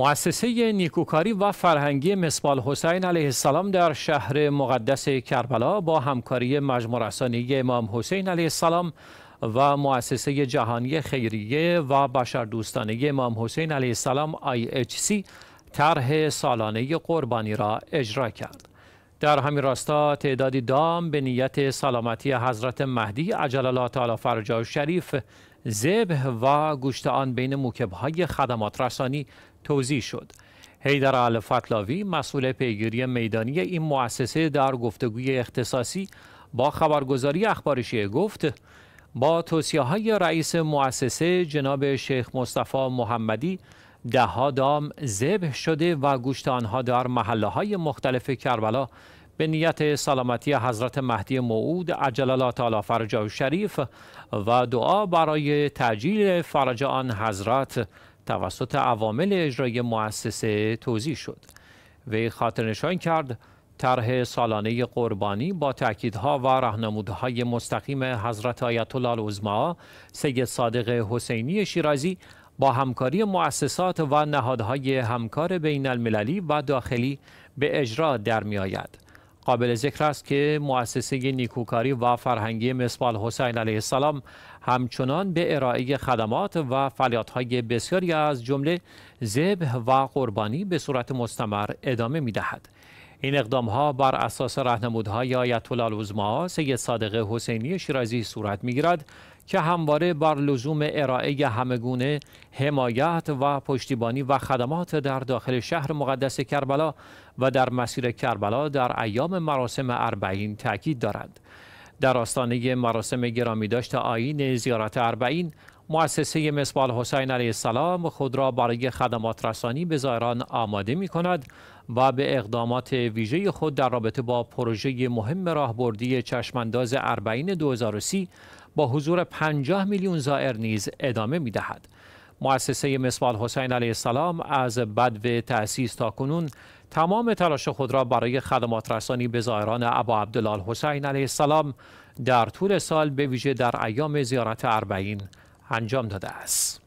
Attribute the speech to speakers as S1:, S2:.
S1: مؤسسه نیکوکاری و فرهنگی مسبال حسین علیه السلام در شهر مقدس کربلا با همکاری مجموع امام حسین علیه السلام و مؤسسه جهانی خیریه و بشردوستانه امام حسین علیه السلام IHC طرح سالانه قربانی را اجرا کرد. در همین راستا تعدادی دام به نیت سلامتی حضرت مهدی عجل الله تعالی فرجا شریف زبه و گوشت آن بین های خدمات رسانی توضیح شد. هیدر الفتلاوی مسئول پیگیری میدانی این مؤسسه در گفتگوی اختصاصی با خبرگزاری اخبارشی گفت با توصیه های رئیس مؤسسه جناب شیخ مصطفی محمدی ها دام زبه شده و گوشت آنها در محله های مختلف کربلا به نیت سلامتی حضرت مهدی موعود عجل الله تعالی فرجه شریف و دعا برای تعجیل فرج آن حضرت توسط عوامل اجرای مؤسسه توضیح شد وی نشان کرد طرح سالانه قربانی با تأکیدها و راهنمودهای مستقیم حضرت آیت الله العظما سید صادق حسینی شیرازی با همکاری مؤسسات و نهادهای همکار بین المللی و داخلی به اجرا در می آید. قابل ذکر است که مؤسسه نیکوکاری و فرهنگی مصبال حسین علیه السلام همچنان به ارائه خدمات و فعالیت‌های بسیاری از جمله ذبح و قربانی به صورت مستمر ادامه می‌دهد. این اقدام ها بر اساس راهنمودهای آیت الله سید صادق حسینی شیرازی صورت می که همواره بر لزوم ارائه همگونه حمایت و پشتیبانی و خدمات در داخل شهر مقدس کربلا و در مسیر کربلا در ایام مراسم اربعین تاکید دارد. در آستانه مراسم گرامی داشت آین زیارت اربعین مؤسسه مسبال حسین علیه السلام خود را برای خدمات رسانی به زائران آماده می کند و به اقدامات ویژه خود در رابطه با پروژه مهم راهبردی چشمانداز اربعین 2030 با حضور 50 میلیون زائر نیز ادامه می دهد. مؤسسه مسبال حسین علیه السلام از بدو تأسیس تا کنون تمام تلاش خود را برای خدمات رسانی به زائران ابا عبدالله حسین علیه السلام در طول سال به ویژه در ایام زیارت اربعین انجام داده است.